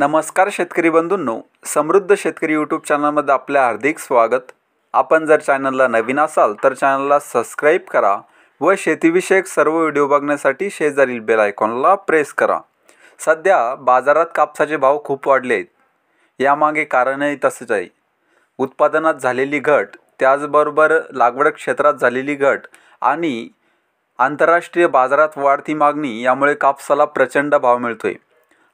नमस्कार शेतकरी बंधूंनो समृद्ध शेतकरी यूट्यूब चॅनलमध्ये आपलं हार्दिक स्वागत आपण जर चॅनलला नवीन असाल तर चॅनलला सबस्क्राईब करा व शेतीविषयक सर्व व्हिडिओ बघण्यासाठी शेजारील बेल आयकॉनला प्रेस करा सध्या बाजारात कापसाचे भाव खूप वाढले आहेत यामागे कारणही तसंच आहे उत्पादनात झालेली घट त्याचबरोबर लागवड क्षेत्रात झालेली घट आणि आंतरराष्ट्रीय बाजारात वाढती मागणी यामुळे कापसाला प्रचंड भाव मिळतो आहे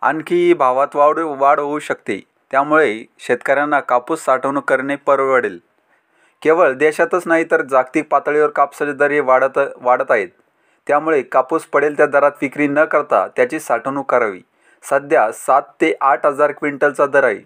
आणखी भावात वाढ वाढ होऊ शकते त्यामुळे शेतकऱ्यांना कापूस साठवणूक करणे परवडेल केवळ देशातच नाही तर जागतिक पातळीवर कापसाचे दर वाढत वाढत आहेत त्यामुळे कापूस पडेल त्या दरात विक्री न करता त्याची साठवणूक करावी सध्या सात ते आठ हजार क्विंटलचा दर आहे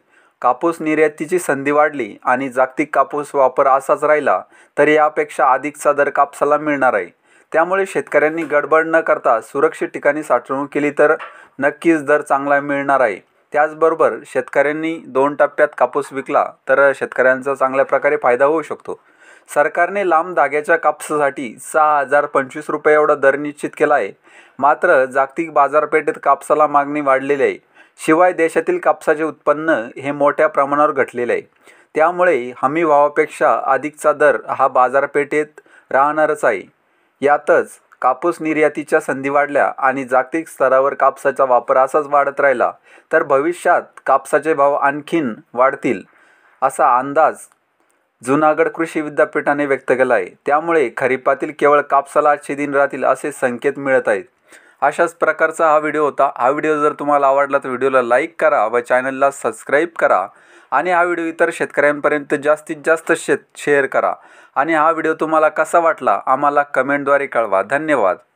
कापूस निर्यातीची संधी वाढली आणि जागतिक कापूस वापर असाच राहिला तर यापेक्षा अधिकचा दर कापसाला मिळणार आहे त्यामुळे शेतकऱ्यांनी गडबड न करता सुरक्षित ठिकाणी साठवणूक केली तर नक्कीच दर चांगला मिळणार आहे त्याचबरोबर शेतकऱ्यांनी दोन टप्प्यात कापूस विकला तर शेतकऱ्यांचा चांगल्या प्रकारे फायदा होऊ शकतो सरकारने लांब धाग्याच्या कापसासाठी सहा हजार पंचवीस रुपये एवढा दर निश्चित केला आहे मात्र जागतिक बाजारपेठेत कापसाला मागणी वाढलेली आहे शिवाय देशातील कापसाचे उत्पन्न हे मोठ्या प्रमाणावर घटलेले आहे त्यामुळे हमी भावापेक्षा अधिकचा दर हा बाजारपेठेत राहणारच आहे यातच कापूस निर्यातीच्या संधी वाढल्या आणि जागतिक स्तरावर कापसाचा वापर असाच वाढत राहिला तर भविष्यात कापसाचे भाव आणखीन वाढतील असा अंदाज जुनागड कृषी विद्यापीठाने व्यक्त केला आहे त्यामुळे खरीपातील केवळ कापसाला आठशे दिन राहतील असे संकेत मिळत आहेत अशाच प्रकारचा हा व्हिडिओ होता हा व्हिडिओ जर तुम्हाला आवडला तर व्हिडिओला लाईक करा व चॅनलला सबस्क्राईब करा आणि हा व्हिडिओ इतर शेतकऱ्यांपर्यंत जास्तीत जास्त शेत शेअर करा आणि हा व्हिडिओ तुम्हाला कसा वाटला आम्हाला कमेंटद्वारे कळवा धन्यवाद